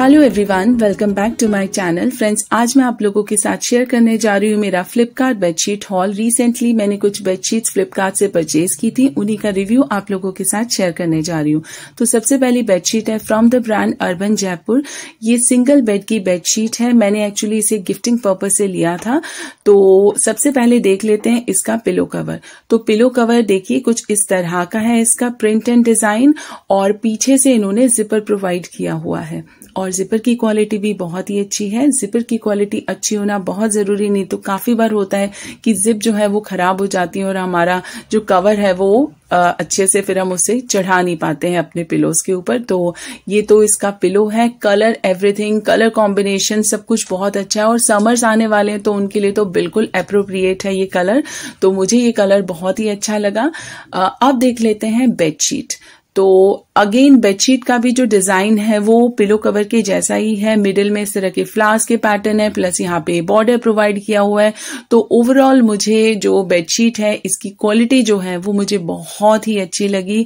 hello everyone welcome back to my channel friends आज मैं आप लोगों के साथ शेयर करने जा रही हूँ मेरा फ्लिपकार्ट बेडशीट हॉल रिसेंटली मैंने कुछ बेडशीट फ्लिपकार्ट से परचेज की थी उन्हीं का रिव्यू आप लोगों के साथ शेयर करने जा रही हूँ तो सबसे पहली बेडशीट है from the brand urban Jaipur ये सिंगल बेड की बेडशीट है मैंने एक्चुअली इसे गिफ्टिंग पर्पज से लिया था तो सबसे पहले देख लेते हैं इसका पिलो कवर तो पिलो कवर देखिए कुछ इस तरह का है इसका प्रिंट एंड डिजाइन और पीछे से इन्होंने जिपर प्रोवाइड किया हुआ है और जिपर की क्वालिटी भी बहुत ही अच्छी है जिपर की क्वालिटी अच्छी होना बहुत ज़रूरी नहीं तो काफ़ी बार होता है कि जिप जो है वो ख़राब हो जाती है और हमारा जो कवर है वो अच्छे से फिर हम उसे चढ़ा नहीं पाते हैं अपने पिलोज के ऊपर तो ये तो इसका पिलो है कलर एवरीथिंग कलर कॉम्बिनेशन सब कुछ बहुत अच्छा है और समर्स आने वाले हैं तो उनके लिए तो बिल्कुल अप्रोप्रिएट है ये कलर तो मुझे ये कलर बहुत ही अच्छा लगा अब देख लेते हैं बेडशीट तो अगेन बेडशीट का भी जो डिजाइन है वो पिलो कवर के जैसा ही है मिडिल में इस तरह के फ्लावर्स के पैटर्न है प्लस यहाँ पे बॉर्डर प्रोवाइड किया हुआ है तो ओवरऑल मुझे जो बेडशीट है इसकी क्वालिटी जो है वो मुझे बहुत ही अच्छी लगी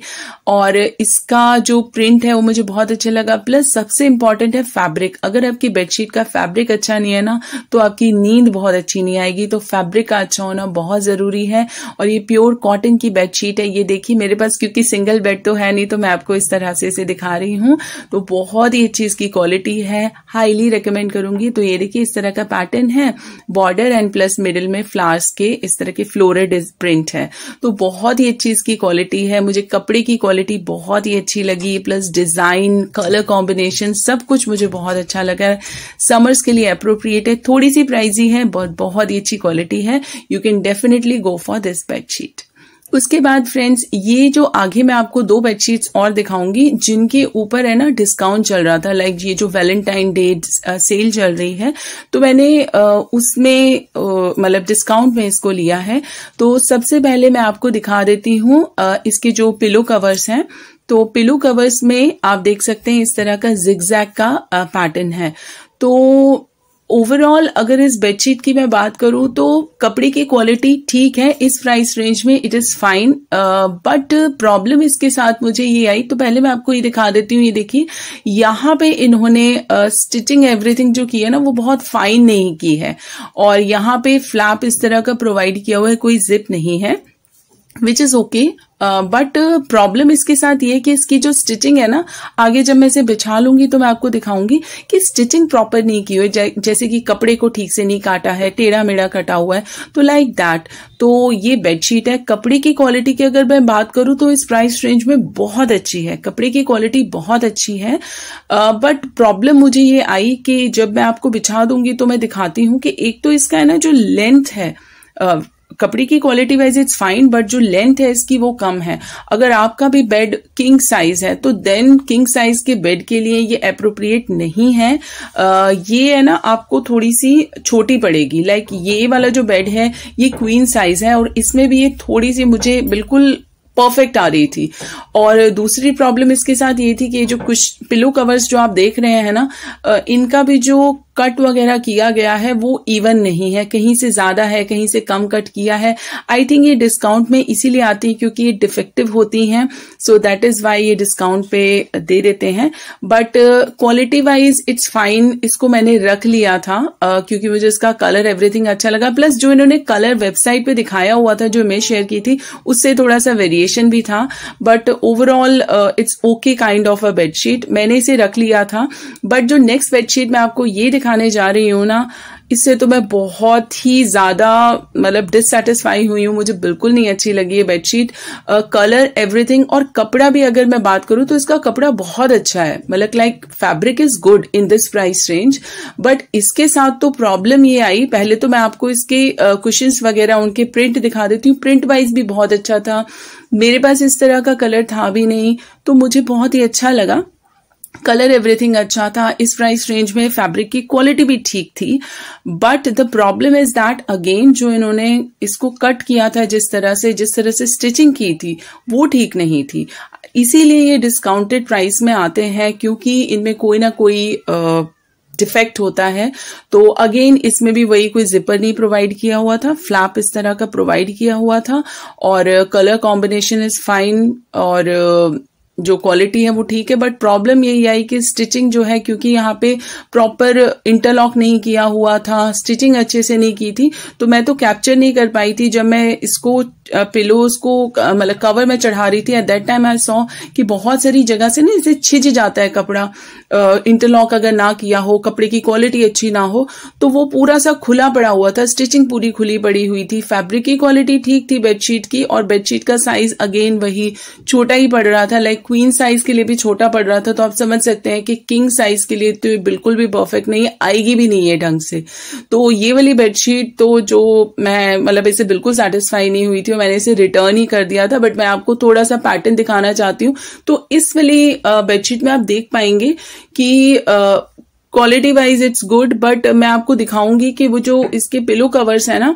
और इसका जो प्रिंट है वो मुझे बहुत अच्छा लगा प्लस सबसे इंपॉर्टेंट है फैब्रिक अगर आपकी बेडशीट का फैब्रिक अच्छा नहीं है ना तो आपकी नींद बहुत अच्छी नहीं आएगी तो फैब्रिक का अच्छा होना बहुत जरूरी है और ये प्योर कॉटन की बेडशीट है ये देखिए मेरे पास क्योंकि सिंगल बेड तो है नहीं तो मैं आपको इस तरह से इसे दिखा रही हूँ तो बहुत ही अच्छी इसकी क्वालिटी है हाईली रिकमेंड करूंगी तो ये देखिए इस तरह का पैटर्न है बॉर्डर एंड प्लस मिडिल में फ्लावर्स के इस तरह के फ्लोरेड प्रिंट है तो बहुत ही अच्छी इसकी क्वालिटी है मुझे कपड़े की क्वालिटी बहुत ही अच्छी लगी प्लस डिजाइन कलर कॉम्बिनेशन सब कुछ मुझे बहुत अच्छा लगा समर्स के लिए अप्रोप्रिएट है थोड़ी सी प्राइजी है बहुत ही अच्छी क्वालिटी है you can definitely go for this bedsheet उसके बाद फ्रेंड्स ये जो आगे मैं आपको दो बेडशीट्स और दिखाऊंगी जिनके ऊपर है ना डिस्काउंट चल रहा था लाइक ये जो वैलेंटाइन डे सेल चल रही है तो मैंने uh, उसमें uh, मतलब डिस्काउंट में इसको लिया है तो सबसे पहले मैं आपको दिखा देती हूँ uh, इसके जो पिलो कवर्स हैं तो पिलो कवर्स में आप देख सकते हैं इस तरह का जिग्जैक का पैटर्न है तो ओवरऑल अगर इस बेडशीट की मैं बात करूं तो कपड़े की क्वालिटी ठीक है इस प्राइस रेंज में it is fine but problem इसके साथ मुझे ये आई तो पहले मैं आपको ये दिखा देती हूँ ये देखिए यहाँ पे इन्होंने स्टिचिंग uh, एवरीथिंग जो की है ना वो बहुत फाइन नहीं की है और यहाँ पे फ्लैप इस तरह का प्रोवाइड किया हुआ है कोई जिप नहीं है which is okay but problem इसके साथ ये कि इसकी जो स्टिचिंग है ना आगे जब मैं इसे बिछा लूंगी तो मैं आपको दिखाऊंगी कि स्टिचिंग प्रॉपर नहीं की हुई जैसे कि कपड़े को ठीक से नहीं काटा है टेढ़ा मेढ़ा कटा हुआ है तो लाइक दैट तो ये बेडशीट है कपड़े की क्वालिटी की अगर मैं बात करूं तो इस प्राइस रेंज में बहुत अच्छी है कपड़े की क्वालिटी बहुत अच्छी है बट प्रॉब्लम मुझे ये आई कि जब मैं आपको बिछा दूंगी तो मैं दिखाती हूं कि एक तो इसका है ना जो लेंथ है कपड़े की quality wise it's fine but जो लेंथ है इसकी वो कम है अगर आपका भी बेड किंग साइज है तो देन किंग साइज के बेड के लिए ये अप्रोप्रिएट नहीं है आ, ये है ना आपको थोड़ी सी छोटी पड़ेगी लाइक ये वाला जो बेड है ये क्वीन साइज है और इसमें भी ये थोड़ी सी मुझे बिल्कुल परफेक्ट आ रही थी और दूसरी प्रॉब्लम इसके साथ ये थी कि जो कुछ पिलो कवर्स जो आप देख रहे हैं ना इनका भी जो कट वगैरह किया गया है वो इवन नहीं है कहीं से ज्यादा है कहीं से कम कट किया है आई थिंक ये डिस्काउंट में इसीलिए आती है क्योंकि ये डिफेक्टिव होती हैं सो दैट इज वाई ये डिस्काउंट पे दे देते हैं but quality wise it's fine इसको मैंने रख लिया था uh, क्योंकि मुझे इसका कलर एवरीथिंग अच्छा लगा प्लस जो इन्होंने कलर वेबसाइट पे दिखाया हुआ था जो मैं शेयर की थी उससे थोड़ा सा वेरिएशन भी था but overall it's okay kind of a bedsheet मैंने इसे रख लिया था बट जो नेक्स्ट बेडशीट मैं आपको ये खाने जा रही हूँ ना इससे तो मैं बहुत ही ज़्यादा मतलब डिससेटिस्फाई हुई हूँ मुझे बिल्कुल नहीं अच्छी लगी है बेडशीट कलर एवरीथिंग और कपड़ा भी अगर मैं बात करूं तो इसका कपड़ा बहुत अच्छा है मतलब like fabric is good in this price range but इसके साथ तो प्रॉब्लम ये आई पहले तो मैं आपको इसके क्वेश्चन uh, वगैरह उनके प्रिंट दिखा देती हूँ प्रिंट वाइज भी बहुत अच्छा था मेरे पास इस तरह का कलर था भी नहीं तो मुझे बहुत ही अच्छा लगा कलर एवरीथिंग अच्छा था इस प्राइस रेंज में फैब्रिक की क्वालिटी भी ठीक थी but the problem is that again जो इन्होंने इसको कट किया था जिस तरह से जिस तरह से स्टिचिंग की थी वो ठीक नहीं थी इसीलिए ये डिस्काउंटेड प्राइस में आते हैं क्योंकि इनमें कोई ना कोई आ, डिफेक्ट होता है तो अगेन इसमें भी वही कोई जिपर नहीं प्रोवाइड किया हुआ था फ्लैप इस तरह का प्रोवाइड किया हुआ था और कलर कॉम्बिनेशन इज फाइन और जो क्वालिटी है वो ठीक है बट प्रॉब्लम यही आई कि स्टिचिंग जो है क्योंकि यहाँ पे प्रॉपर इंटरलॉक नहीं किया हुआ था स्टिचिंग अच्छे से नहीं की थी तो मैं तो कैप्चर नहीं कर पाई थी जब मैं इसको पिलोज uh, को uh, मतलब कवर में चढ़ा रही थी at that time I saw कि बहुत सारी जगह से ना इसे छिज जाता है कपड़ा इंटरलॉक uh, अगर ना किया हो कपड़े की क्वालिटी अच्छी ना हो तो वो पूरा सा खुला पड़ा हुआ था स्टिचिंग पूरी खुली पड़ी हुई थी फैब्रिक की क्वालिटी ठीक थी बेडशीट की और बेडशीट का साइज अगेन वही छोटा ही पड़ रहा था लाइक क्वीन साइज के लिए भी छोटा पड़ रहा था तो आप समझ सकते हैं कि किंग साइज के लिए तो बिल्कुल भी परफेक्ट नहीं आएगी भी नहीं है ढंग से तो ये वाली बेडशीट तो जो मैं मतलब इसे बिल्कुल सेटिस्फाई नहीं हुई थी थी और मैंने इसे रिटर्न ही कर दिया था बट मैं आपको थोड़ा सा पैटर्न दिखाना चाहती हूँ तो इस वाली बेडशीट में आप देख पाएंगे कि quality wise it's good but मैं आपको दिखाऊंगी कि वो जो इसके पिलो कवर्स है ना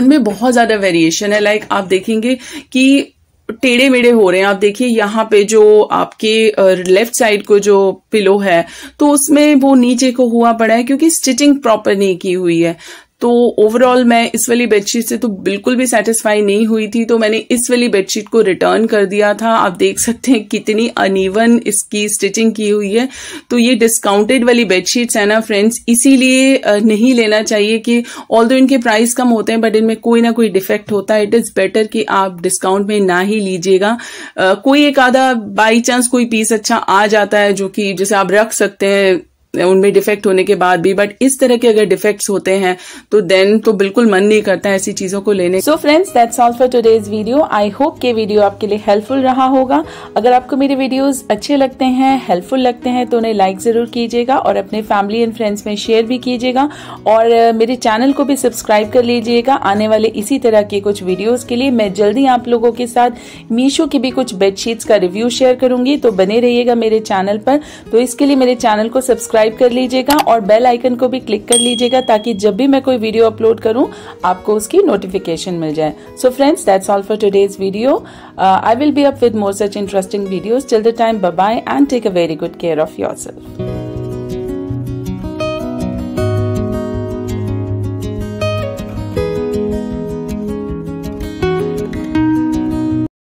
उनमें बहुत ज्यादा वेरिएशन है लाइक like, आप देखेंगे कि टेढ़े मेढ़े हो रहे हैं आप देखिए यहाँ पे जो आपके लेफ्ट साइड को जो पिलो है तो उसमें वो नीचे को हुआ पड़ा है क्योंकि स्टिचिंग प्रॉपर नहीं की हुई है तो ओवरऑल मैं इस वाली बेडशीट से तो बिल्कुल भी सेटिस्फाई नहीं हुई थी तो मैंने इस वाली बेडशीट को रिटर्न कर दिया था आप देख सकते हैं कितनी अनइवन इसकी स्टिचिंग की हुई है तो ये डिस्काउंटेड वाली बेडशीट्स है ना फ्रेंड्स इसीलिए नहीं लेना चाहिए कि ऑल दो इनके प्राइस कम होते हैं बट इनमें कोई ना कोई डिफेक्ट होता है इट इज़ बेटर कि आप डिस्काउंट में ना ही लीजिएगा कोई एक आधा बाई चांस कोई पीस अच्छा आ जाता है जो कि जैसे आप रख सकते हैं उनमें डिफेक्ट होने के बाद भी बट इस तरह के अगर डिफेक्ट्स होते हैं तो देन तो बिल्कुल मन नहीं करता ऐसी चीजों को लेने so friends that's all for today's video I hope के वीडियो आपके लिए हेल्पफुल रहा होगा अगर आपको मेरे वीडियोस अच्छे लगते हैं हेल्पफुल लगते हैं तो उन्हें लाइक जरूर कीजिएगा और अपने फैमिली एंड फ्रेंड्स में शेयर भी कीजिएगा और मेरे चैनल को भी सब्सक्राइब कर लीजिएगा आने वाले इसी तरह के कुछ वीडियोज के लिए मैं जल्दी आप लोगों के साथ मीशो की भी कुछ बेडशीट्स का रिव्यू शेयर करूंगी तो बने रहिएगा मेरे चैनल पर तो इसके लिए मेरे चैनल को सब्सक्राइब सब्सक्राइब कर लीजिएगा और बेल आइकन को भी क्लिक कर लीजिएगा ताकि जब भी मैं कोई वीडियो अपलोड करूं आपको उसकी नोटिफिकेशन मिल जाए so friends that's all for today's video I will be up with more such interesting videos till the time bye and take a very good care of your self